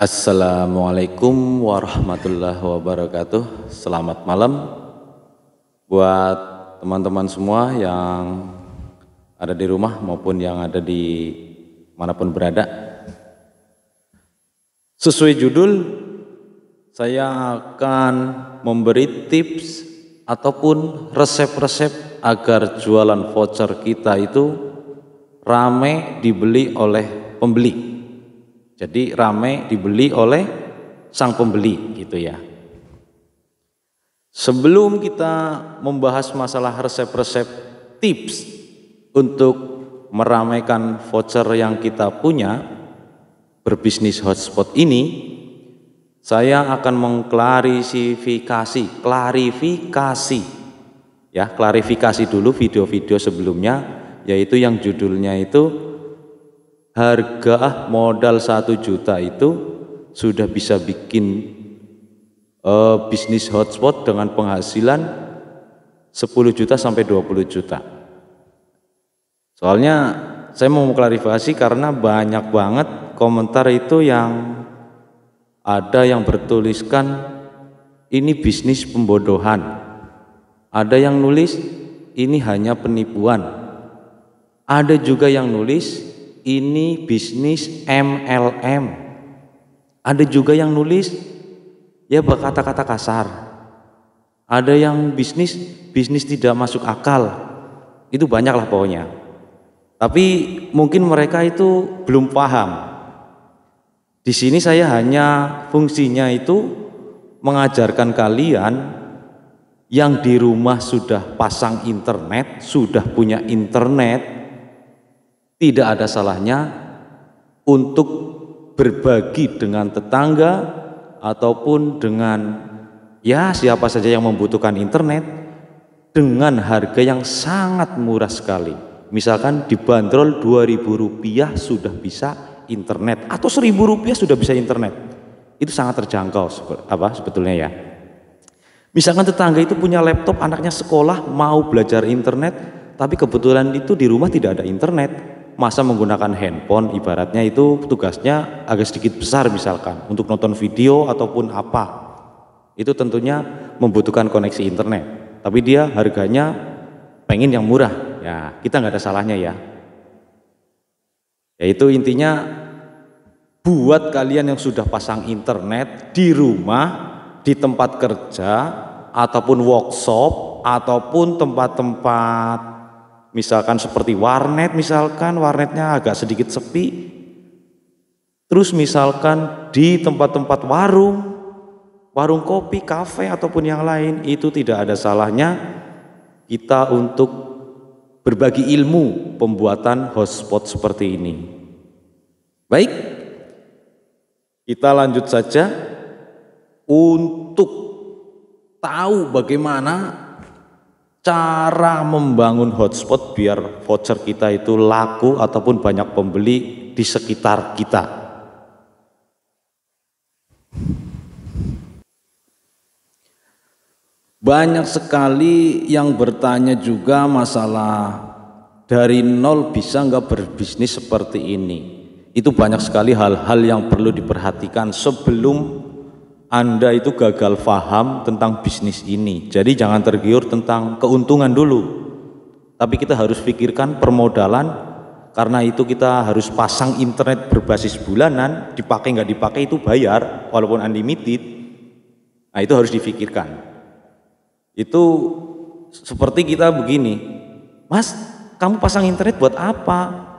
Assalamualaikum warahmatullahi wabarakatuh. Selamat malam buat teman-teman semua yang ada di rumah maupun yang ada di manapun berada. Sesuai judul, saya akan memberi tips ataupun resep-resep agar jualan voucher kita itu rame dibeli oleh pembeli. Jadi ramai dibeli oleh sang pembeli gitu ya. Sebelum kita membahas masalah resep-resep tips untuk meramaikan voucher yang kita punya berbisnis hotspot ini, saya akan mengklarifikasi, klarifikasi ya, klarifikasi dulu video-video sebelumnya yaitu yang judulnya itu harga ah modal satu juta itu sudah bisa bikin uh, bisnis hotspot dengan penghasilan 10 juta sampai 20 juta. Soalnya saya mau klarifikasi karena banyak banget komentar itu yang ada yang bertuliskan ini bisnis pembodohan. Ada yang nulis ini hanya penipuan. Ada juga yang nulis ini bisnis MLM. Ada juga yang nulis ya berkata-kata kasar. Ada yang bisnis bisnis tidak masuk akal. Itu banyaklah pokoknya. Tapi mungkin mereka itu belum paham. Di sini saya hanya fungsinya itu mengajarkan kalian yang di rumah sudah pasang internet, sudah punya internet, tidak ada salahnya untuk berbagi dengan tetangga ataupun dengan ya siapa saja yang membutuhkan internet dengan harga yang sangat murah sekali. Misalkan dibanderol 2000 rupiah sudah bisa internet atau 1000 rupiah sudah bisa internet. Itu sangat terjangkau apa sebetulnya ya. Misalkan tetangga itu punya laptop anaknya sekolah mau belajar internet tapi kebetulan itu di rumah tidak ada internet masa menggunakan handphone ibaratnya itu tugasnya agak sedikit besar misalkan untuk nonton video ataupun apa itu tentunya membutuhkan koneksi internet tapi dia harganya pengen yang murah ya kita nggak ada salahnya ya yaitu intinya buat kalian yang sudah pasang internet di rumah di tempat kerja ataupun workshop ataupun tempat-tempat misalkan seperti warnet misalkan warnetnya agak sedikit sepi terus misalkan di tempat-tempat warung warung kopi, kafe ataupun yang lain itu tidak ada salahnya kita untuk berbagi ilmu pembuatan hotspot seperti ini baik kita lanjut saja untuk tahu bagaimana cara membangun hotspot biar voucher kita itu laku ataupun banyak pembeli di sekitar kita. Banyak sekali yang bertanya juga masalah dari nol bisa nggak berbisnis seperti ini. Itu banyak sekali hal-hal yang perlu diperhatikan sebelum anda itu gagal faham tentang bisnis ini. Jadi jangan tergiur tentang keuntungan dulu. Tapi kita harus pikirkan permodalan karena itu kita harus pasang internet berbasis bulanan, dipakai nggak dipakai itu bayar walaupun unlimited. Nah, itu harus difikirkan. Itu seperti kita begini, Mas, kamu pasang internet buat apa?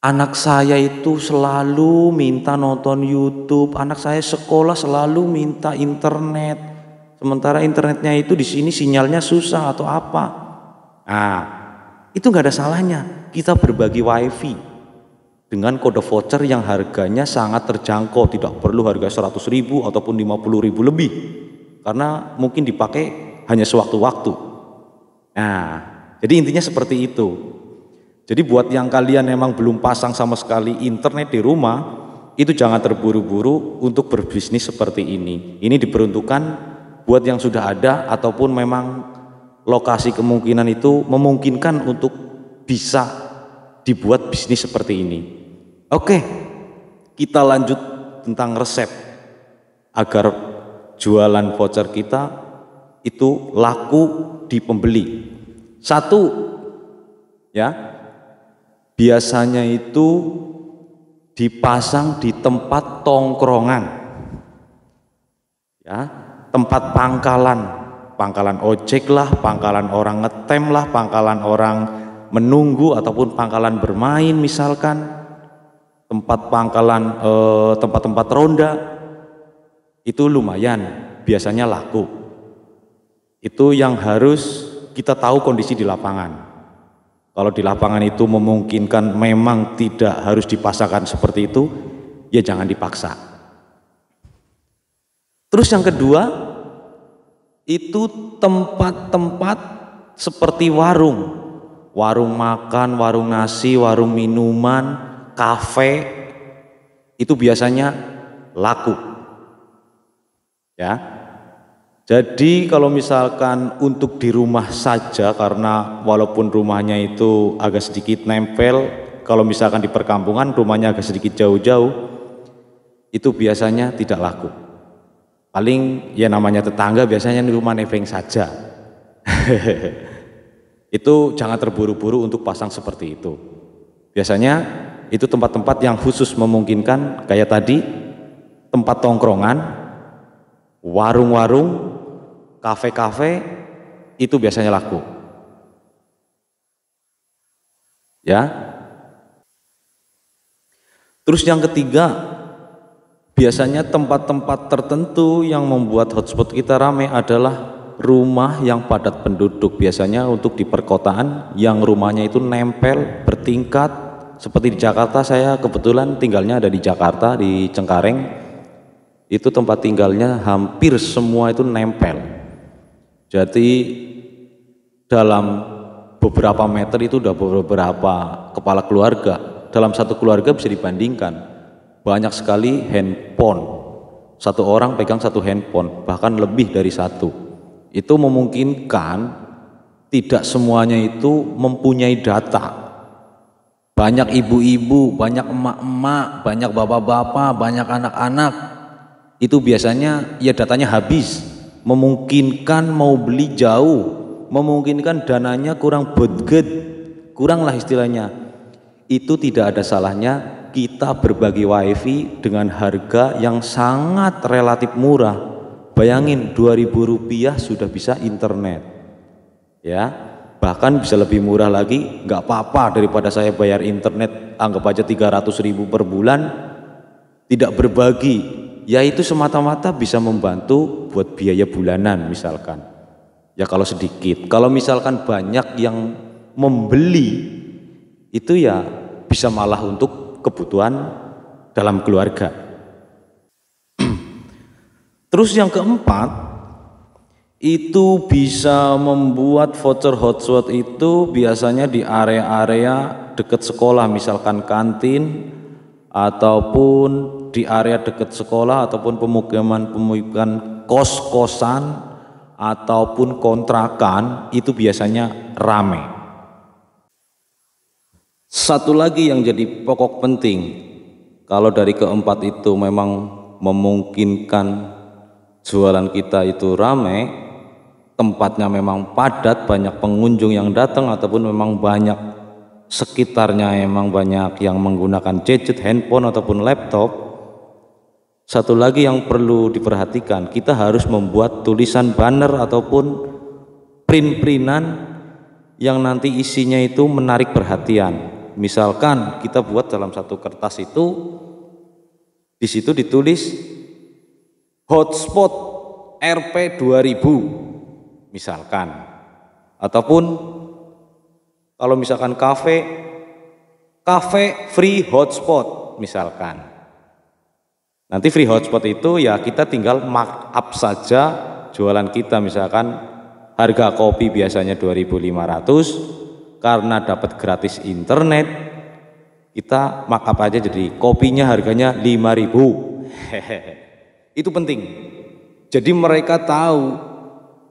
Anak saya itu selalu minta nonton YouTube, anak saya sekolah selalu minta internet. Sementara internetnya itu di sini sinyalnya susah atau apa. Nah, itu nggak ada salahnya. Kita berbagi wifi dengan kode voucher yang harganya sangat terjangkau, tidak perlu harga 100 ribu ataupun 50 ribu lebih. Karena mungkin dipakai hanya sewaktu-waktu. Nah, jadi intinya seperti itu jadi buat yang kalian memang belum pasang sama sekali internet di rumah, itu jangan terburu-buru untuk berbisnis seperti ini. Ini diperuntukkan buat yang sudah ada ataupun memang lokasi kemungkinan itu memungkinkan untuk bisa dibuat bisnis seperti ini. Oke, kita lanjut tentang resep agar jualan voucher kita itu laku di pembeli. Satu, ya, biasanya itu dipasang di tempat tongkrongan ya tempat pangkalan pangkalan ojek lah pangkalan orang ngetem lah pangkalan orang menunggu ataupun pangkalan bermain misalkan tempat pangkalan eh, tempat-tempat eh, ronda itu lumayan biasanya laku itu yang harus kita tahu kondisi di lapangan kalau di lapangan itu memungkinkan memang tidak harus dipaksakan seperti itu, ya jangan dipaksa. Terus yang kedua, itu tempat-tempat seperti warung. Warung makan, warung nasi, warung minuman, kafe, itu biasanya laku. Ya, jadi kalau misalkan untuk di rumah saja karena walaupun rumahnya itu agak sedikit nempel, kalau misalkan di perkampungan rumahnya agak sedikit jauh-jauh, itu biasanya tidak laku. Paling ya namanya tetangga biasanya di rumah neveng saja. itu jangan terburu-buru untuk pasang seperti itu. Biasanya itu tempat-tempat yang khusus memungkinkan kayak tadi tempat tongkrongan, warung-warung kafe-kafe itu biasanya laku. Ya. Terus yang ketiga, biasanya tempat-tempat tertentu yang membuat hotspot kita ramai adalah rumah yang padat penduduk biasanya untuk di perkotaan yang rumahnya itu nempel bertingkat seperti di Jakarta saya kebetulan tinggalnya ada di Jakarta di Cengkareng itu tempat tinggalnya hampir semua itu nempel jadi dalam beberapa meter itu sudah beberapa kepala keluarga. Dalam satu keluarga bisa dibandingkan. Banyak sekali handphone. Satu orang pegang satu handphone, bahkan lebih dari satu. Itu memungkinkan tidak semuanya itu mempunyai data. Banyak ibu-ibu, banyak emak-emak, banyak bapak-bapak, banyak anak-anak. Itu biasanya ya datanya habis memungkinkan mau beli jauh memungkinkan dananya kurang budget kuranglah istilahnya itu tidak ada salahnya kita berbagi wifi dengan harga yang sangat relatif murah bayangin 2000 rupiah sudah bisa internet ya bahkan bisa lebih murah lagi nggak apa-apa daripada saya bayar internet anggap aja 300 ribu per bulan tidak berbagi yaitu semata-mata bisa membantu buat biaya bulanan misalkan. Ya kalau sedikit, kalau misalkan banyak yang membeli itu ya bisa malah untuk kebutuhan dalam keluarga. Terus yang keempat, itu bisa membuat voucher hotspot itu biasanya di area-area dekat sekolah misalkan kantin ataupun di area dekat sekolah ataupun pemukiman-pemukiman kos-kosan ataupun kontrakan itu biasanya rame. Satu lagi yang jadi pokok penting kalau dari keempat itu memang memungkinkan jualan kita itu rame, tempatnya memang padat, banyak pengunjung yang datang ataupun memang banyak sekitarnya emang banyak yang menggunakan gadget, handphone ataupun laptop satu lagi yang perlu diperhatikan, kita harus membuat tulisan banner ataupun print-printan yang nanti isinya itu menarik perhatian. Misalkan kita buat dalam satu kertas itu di situ ditulis hotspot RP 2000 misalkan ataupun kalau misalkan kafe kafe free hotspot misalkan Nanti free hotspot itu ya kita tinggal up saja jualan kita misalkan harga kopi biasanya 2500 karena dapat gratis internet kita up aja jadi kopinya harganya 5000 itu penting jadi mereka tahu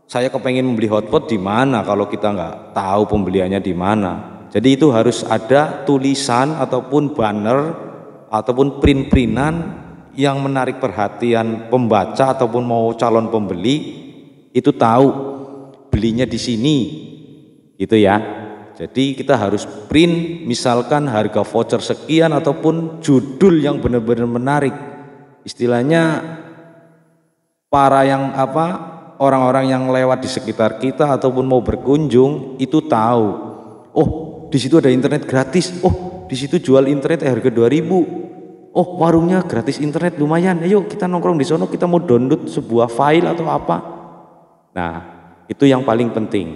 saya kepengen membeli hotpot di mana kalau kita nggak tahu pembeliannya di mana. Jadi itu harus ada tulisan ataupun banner ataupun print-printan yang menarik perhatian pembaca ataupun mau calon pembeli itu tahu belinya di sini gitu ya jadi kita harus print misalkan harga voucher sekian ataupun judul yang benar-benar menarik istilahnya para yang apa orang-orang yang lewat di sekitar kita ataupun mau berkunjung itu tahu oh di situ ada internet gratis oh di situ jual internet harga 2000 oh warungnya gratis internet lumayan ayo ya, kita nongkrong di sana kita mau download sebuah file atau apa nah itu yang paling penting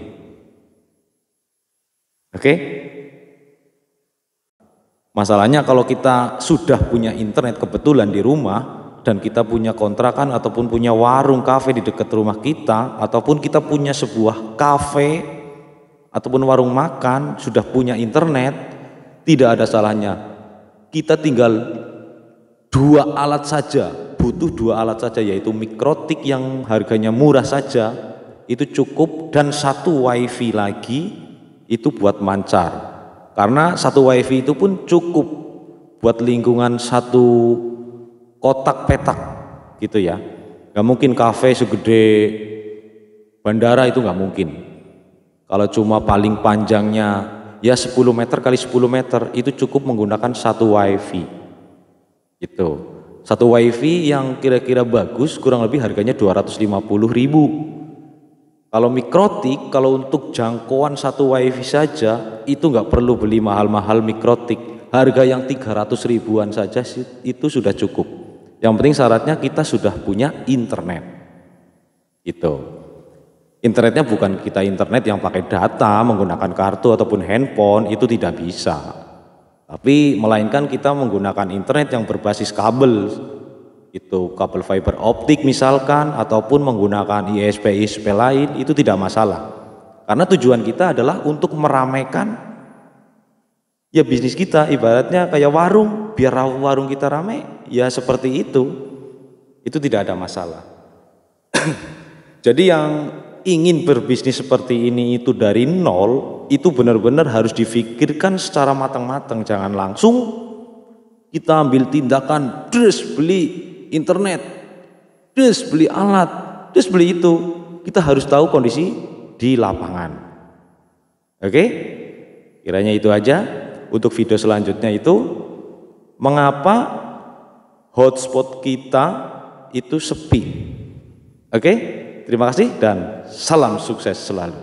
oke okay? masalahnya kalau kita sudah punya internet kebetulan di rumah dan kita punya kontrakan ataupun punya warung kafe di dekat rumah kita ataupun kita punya sebuah kafe ataupun warung makan sudah punya internet tidak ada salahnya kita tinggal dua alat saja, butuh dua alat saja yaitu mikrotik yang harganya murah saja itu cukup dan satu wifi lagi itu buat mancar. Karena satu wifi itu pun cukup buat lingkungan satu kotak petak gitu ya. nggak mungkin kafe segede bandara itu nggak mungkin. Kalau cuma paling panjangnya ya 10 meter kali 10 meter itu cukup menggunakan satu wifi Gitu. Satu wifi yang kira-kira bagus kurang lebih harganya 250 ribu. Kalau mikrotik, kalau untuk jangkauan satu wifi saja, itu nggak perlu beli mahal-mahal mikrotik. Harga yang 300 ribuan saja itu sudah cukup. Yang penting syaratnya kita sudah punya internet. Itu. Internetnya bukan kita internet yang pakai data, menggunakan kartu ataupun handphone, itu tidak bisa tapi melainkan kita menggunakan internet yang berbasis kabel itu kabel fiber optik misalkan ataupun menggunakan ISP ISP lain itu tidak masalah. Karena tujuan kita adalah untuk meramaikan ya bisnis kita ibaratnya kayak warung, biar warung kita rame ya seperti itu. Itu tidak ada masalah. Jadi yang ingin berbisnis seperti ini itu dari nol itu benar-benar harus difikirkan secara matang-matang jangan langsung kita ambil tindakan terus beli internet terus beli alat terus beli itu kita harus tahu kondisi di lapangan oke okay? kiranya itu aja untuk video selanjutnya itu mengapa hotspot kita itu sepi oke okay? terima kasih dan salam sukses selalu.